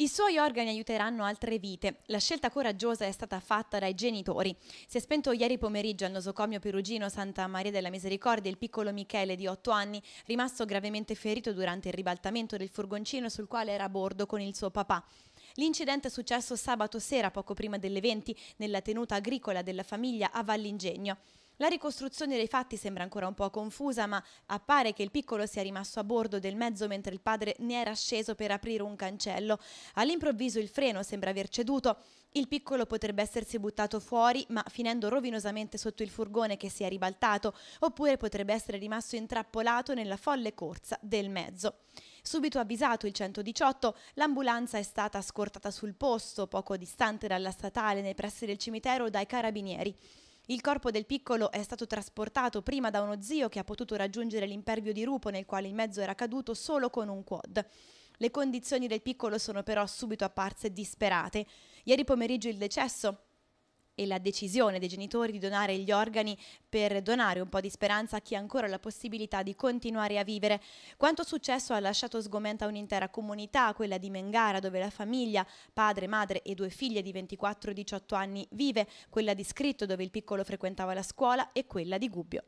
I suoi organi aiuteranno altre vite. La scelta coraggiosa è stata fatta dai genitori. Si è spento ieri pomeriggio al nosocomio perugino Santa Maria della Misericordia il piccolo Michele di 8 anni, rimasto gravemente ferito durante il ribaltamento del furgoncino sul quale era a bordo con il suo papà. L'incidente è successo sabato sera, poco prima delle 20, nella tenuta agricola della famiglia a Vallingegno. La ricostruzione dei fatti sembra ancora un po' confusa, ma appare che il piccolo sia rimasto a bordo del mezzo mentre il padre ne era sceso per aprire un cancello. All'improvviso il freno sembra aver ceduto. Il piccolo potrebbe essersi buttato fuori, ma finendo rovinosamente sotto il furgone che si è ribaltato, oppure potrebbe essere rimasto intrappolato nella folle corsa del mezzo. Subito avvisato il 118, l'ambulanza è stata scortata sul posto, poco distante dalla statale, nei pressi del cimitero, dai carabinieri. Il corpo del piccolo è stato trasportato prima da uno zio che ha potuto raggiungere l'impervio di Rupo nel quale il mezzo era caduto solo con un quad. Le condizioni del piccolo sono però subito apparse disperate. Ieri pomeriggio il decesso e la decisione dei genitori di donare gli organi per donare un po' di speranza a chi ha ancora la possibilità di continuare a vivere. Quanto successo ha lasciato sgomenta un'intera comunità, quella di Mengara, dove la famiglia, padre, madre e due figlie di 24 e 18 anni vive, quella di Scritto, dove il piccolo frequentava la scuola, e quella di Gubbio.